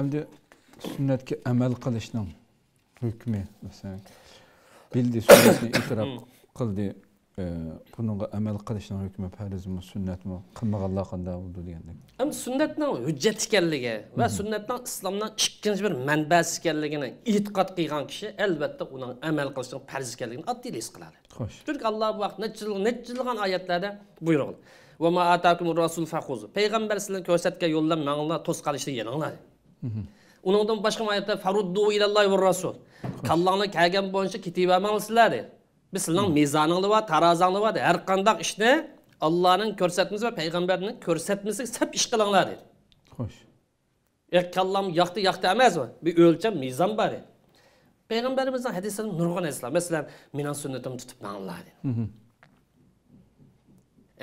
endi sunnatga amal qilishning hukmi masalan bildi sunnatni e'tirof qildi hmm. e, bunga amal qilishning hukmi farzmi sunnatmi qilmaganlar qanday bo'ldi degandek endi sunnatning hujjat ekanligi va sunnatning islomning ikkinchi bir manbasi ekanligini e'tiqod qilgan kishi albatta uni amal qilishning farz ekanligini oddiy his qiladi xo'sh chunki alloh bu vaqt nechilgan oyatlarda buyruqdi payg'ambar sizlarga ko'rsatgan yo'ldan manglar to'sqalishni yeninglar uni adam başka oyatda faruddu ilallohi va rasul kallohni kelgan bo'yicha ketavermang sizlar dedi biz sizlarni mezoninglar va tarozanglar bor har qandaq ishni allohning körsetmesi va payg'ambarning ko'rsatmasi sab ish qilinglar dedi e, kallam yaktı yaktı emez mi? Bir ölçem mizan bari. Peygamberimizden hadislerin nurgun esla. Mesela minan sünnetim tutup manlar.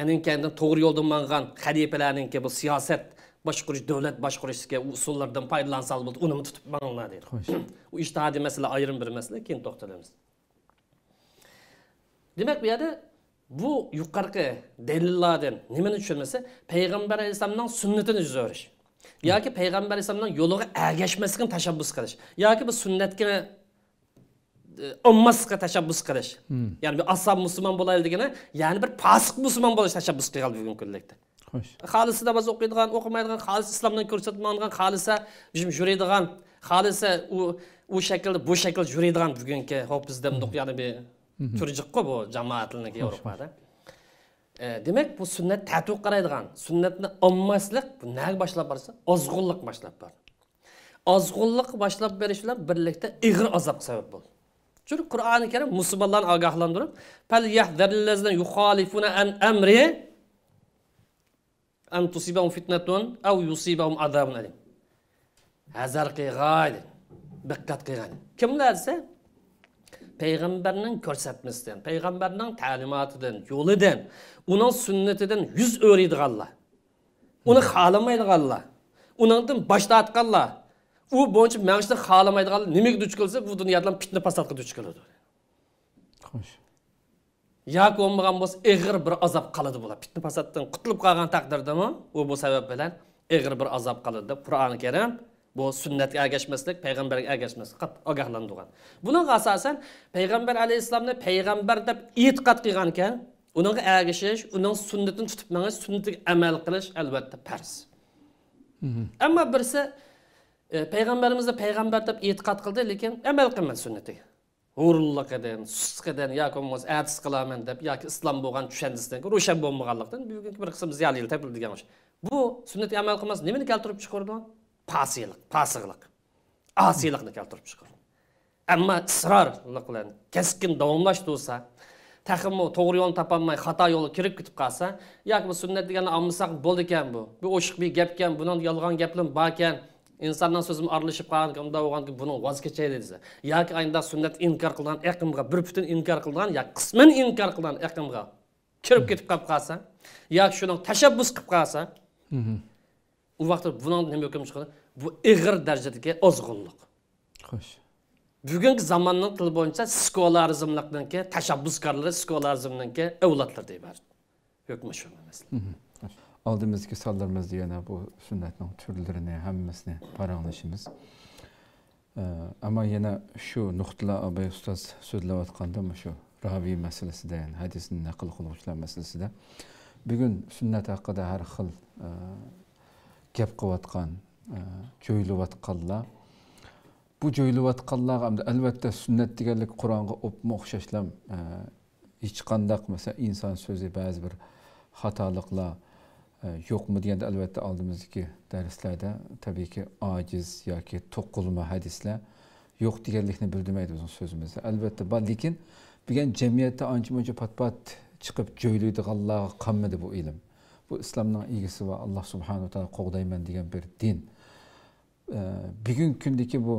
Enin kendi doğru yoldan mangan halifelerin ki bu siyaset башқұрыш дәулет башқұрышке солардан пайдаланса болды оны тұтып маңына дейді иштихади мәселе айрым бір мәселе кейін тоқталамыз демек бұ жерде бұл жоғарғы дәлелладен немені түшенмесе пайғамбар алейхисаламның сүннетін жүзе беріш яки пайғамбар алейхисаламның жолыға әгешмесігін тәшәббүс қылыш яки бұл сүннетке ummasga tashabbus qilish ya'ni asab musulmon bo'laylik degani ya'ni bir fosiq musulmon bo'lish tashabbus qilgan bugungi kundagi xo'sh xalisida o'qiydigan o'qimaydigan xalis islomdan ko'rsatmagan xalisa yuradigan xalisa u u shaklda bu shaklda yuradigan bugungi hop bizda bundoq hmm. yana bir hmm. turjiqku bu jamoatniki yevropada e, demak bu sunnat tatu qaraydigan sunnatni ommaslik bu nag boshlab borsa ozg'unlik boshlab bor ozg'unlik boshlab berish bilan birlikda ig'ir azob sabab bo'ldi chunki qur'oni karim musulmonlarni ogohlantirib en tusibahum fitnetun ev yusibahum azabun alim. Hazar kıygaydin. Dikkat kıygaydin. Kimlerse Peygamberinin körsetmesinden, Peygamberinin talimatıdan, yoludan, onun sünnetinden yüz öğreydik Allah. Onu halamaydık Allah. Onundan başta atkanla. O bonca menşte halamaydık Allah. Nimek düç kılsa bu dünyadan pitne pasatlık düç kılıyordu. Hoş. яки болмаған болса игір бір азап қалады бола. фитна фасадтан құтылып қалған тақдірдеме бұл сәбәп білән игір бір азап қалады деп құран кәрім бұл сүннәтке әргешмәслік пайғамбарға әргешмәслік қат огахландырған бұның асасын пайғамбар алейхисаламны пайғамбар деп итқат қылған екен оның әргешіш оның сүннетін тұтып мәңіз сүннетке әмәл қылыш әлбәтте пәрз әмма бірсі пайғамбарымызды пайғамбар деп итқат қылды лекен әмәл қылмады сүннетіге g'ururliqidan sustiqidan yoki bo'lmasa atis qilaman deb yoki islom bo'lgan tushandisidan ro'shan bo'lmaganlikdan bugungi bir qism ziyolilar topiladigan o'sha bu sunnatga amal qilmas nimani keltirib chiqardi pasiylik pasiqlik osiylikni keltirib chiqardi ammo isror bilan keskin davomlash bo'lsa to'g'ri yo'lni topolmay xato yo'lga kirib ketib qolsa yoki bu sunnat deganni olmasak bo'ldi ekan bu bu o'shiq bir gap buni yolg'on gaplar bor ekan инсандан сөзім аралашып қалған кімда болған кім бұны воз кечеді десе яки айында сүннәт инкар қылған иқымға бір бүтін инкар қылған я қысмен инкар қылған иқымға кіріп кетіп қалып қалса яки шуның тәшәббүс қылып қалса ол уақытта бұның неме үкім шығады бұл иг'ir darajadagi озғынлық xo'sh bugungi zamonni tili bo'yicha skolarizmlikniki tashabbuskorlar skolarizmniki avlodlar deyibardi hukmi shu oldimizga soldirmiz yana bu sunnatning turlarini hammasini paranglashimiz ammo yana shu nuqtalar abay ustoz so'zlayotganda shu raviy masalasida ya'ni hadisni naql qiluvchilar masalasida bugun sunnat haqida har xil e, gap qilayotgan e, jo'yilayotganlar bu jo'yilayotganlar hamda albatta sunnat deganlik qur'onga o'pma o'xshashlam e, hech qandaq masalan inson so'zi ba'zi bir xatoliklar yo'qmi deganda albatta oldimizdagi darslarda tabiiyki ojiz yoki to'qilma hadislar yo'q deganlikni bildirmaydi bizni so'zimizda albatta bor lekin bugan jamiyatda ancha muncha pat pat chiqib joylaydiganlarga qolmadi bu ilm bu islomning egasi va alloh subhanava taolo qo'g'dayman degan bir din bugungi kundagi bu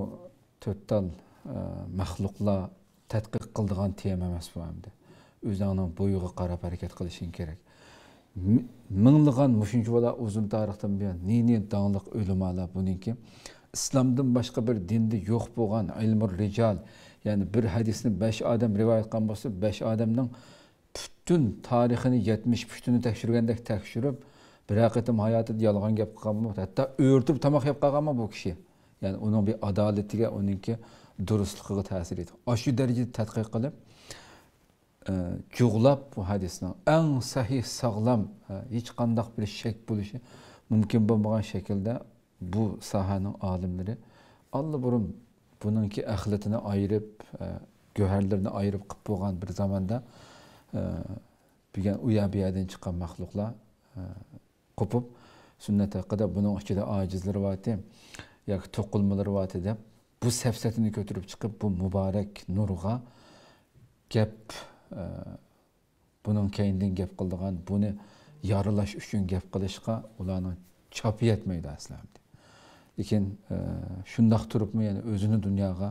to'rttal e, maxluqlar tadqiq qiladigan tema emas bu endi o'zingni bo'yiga qarab harakat qilishing kerak minglagan mushuncha bola uzun tarihten buyon ne ne dongliq ulamolar ki İslam'dan başka bir dinda yo'q bo'lgan ilmur rijal ya'ni bir hadisini beş adam rivayet qilgan beş adamdan bütün butun tarixini yetmish butuni tekshirgandek tekshirib bir haqiqatim hayotida yolg'on gap qilganmi hatto o'rtib tomoq yeb qolganmi bu kishi ya'ni onun bir adolatiga onun ki ta'sir etdi ana shu darajada tadqiq qilib кюғлап хадисның әң сахих сағлам еш қандақ бір шек болышы мүмкін болмаған шекілде бұл саханың алымдары алла бұрын бұныңки әхлетіне айырып гөһәрлеріне айырып қып болған бір заманда бүген уя буяден шыққан махлуқлар қопып сүннәт хақыда бұның ішінде ажизлер ваты яки тоқылмалар ваты деп бұл сәфсәтіні көтеріп шығып бұл мүбәрәк нұрға гәп ee, bunun keyindin gap qildigan buni yarılaş uchun gap qilishga ularning chopi yetmaydi aslan lekin e, shundoq turibmi ya'ni o'zini dunyoga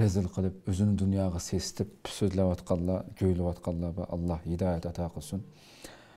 rezil qilib o'zini dunyoga sesitib so'zlayotganlar go'ylayotganlar va alloh hidoyat ato qilsin